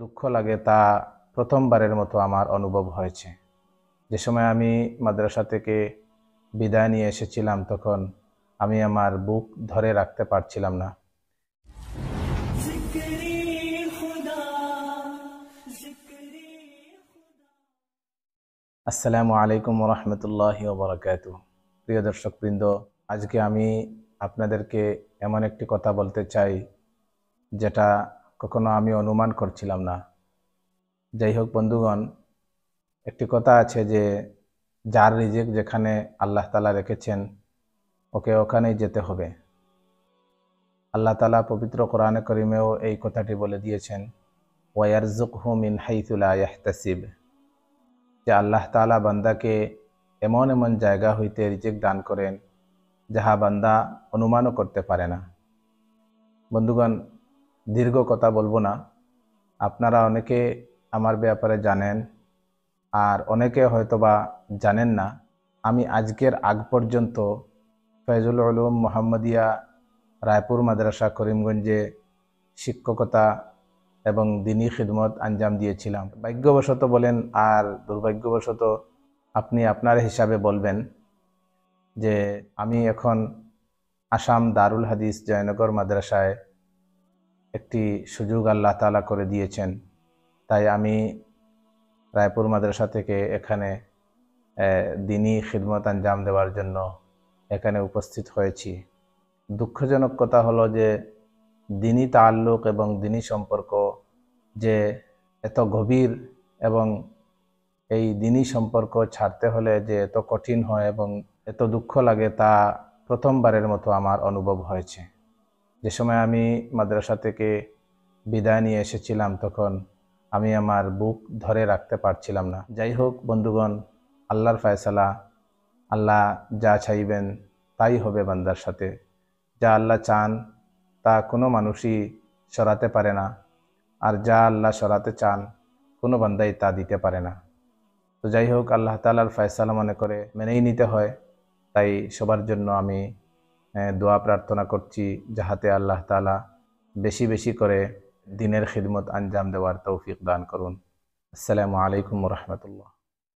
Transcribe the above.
দুঃখ লাগে তা প্রথমবারের মতো আমার অনুভব হয়েছে যে সময় আমি মাদ্রাসা থেকে বিদায় নিয়ে এসেছিলাম তখন আমি আমার বুক ধরে রাখতে পারছিলাম না আসসালামু আলাইকুম রহমতুল্লাহ বরাকাত প্রিয় বৃন্দ আজকে আমি আপনাদেরকে এমন একটি কথা বলতে চাই যেটা কখনো আমি অনুমান করছিলাম না যাই হোক বন্ধুগণ একটি কথা আছে যে যার রিজিক যেখানে আল্লাহ তালা রেখেছেন ওকে ওখানেই যেতে হবে আল্লাহ তালা পবিত্র কোরআনে করিমেও এই কথাটি বলে দিয়েছেন ওয়ার ইন হুমিন তাসিব যে আল্লাহ তালা বান্দাকে এমন এমন জায়গা হইতে রিজিক দান করেন যাহা বান্দা অনুমানও করতে পারে না বন্ধুগণ দীর্ঘ কথা বলবো না আপনারা অনেকে আমার ব্যাপারে জানেন আর অনেকে হয়তোবা জানেন না আমি আজকের আগ পর্যন্ত ফয়জুল আলম মোহাম্মদিয়া রায়পুর মাদ্রাসা করিমগঞ্জে শিক্ষকতা এবং দিনী খিদমত আঞ্জাম দিয়েছিলাম ভাগ্যবশত বলেন আর দুর্ভাগ্যবশত আপনি আপনার হিসাবে বলবেন যে আমি এখন আসাম দারুল হাদিস জয়নগর মাদ্রাসায় একটি সুযোগ আল্লাহ তালা করে দিয়েছেন তাই আমি রায়পুর মাদ্রাসা থেকে এখানে দিনই খিদমত আঞ্জাম দেওয়ার জন্য এখানে উপস্থিত হয়েছি দুঃখজনক কথা হলো যে দিনই তাল্লুক এবং দিনই সম্পর্ক যে এত গভীর এবং এই দিনই সম্পর্ক ছাড়তে হলে যে এত কঠিন হয় এবং এত দুঃখ লাগে তা প্রথমবারের মতো আমার অনুভব হয়েছে যে সময় আমি মাদ্রাসা থেকে বিদায় নিয়ে এসেছিলাম তখন আমি আমার বুক ধরে রাখতে পারছিলাম না যাই হোক বন্ধুগণ আল্লাহর ফয়সালা আল্লাহ যা চাইবেন তাই হবে বান্দার সাথে যা আল্লাহ চান তা কোনো মানুষই সরাতে পারে না আর যা আল্লাহ সরাতে চান কোনো বান্দাই তা দিতে পারে না তো যাই হোক আল্লাহ তালার ফয়সালা মনে করে মেনেই নিতে হয় তাই সবার জন্য আমি দোয়া প্রার্থনা করছি যাহাতে আল্লাহ তালা বেশি বেশি করে দিনের খিদমত আঞ্জাম দেওয়ার তৌফিক দান করুন আসসালামু আলাইকুম রহমতুল্লাহ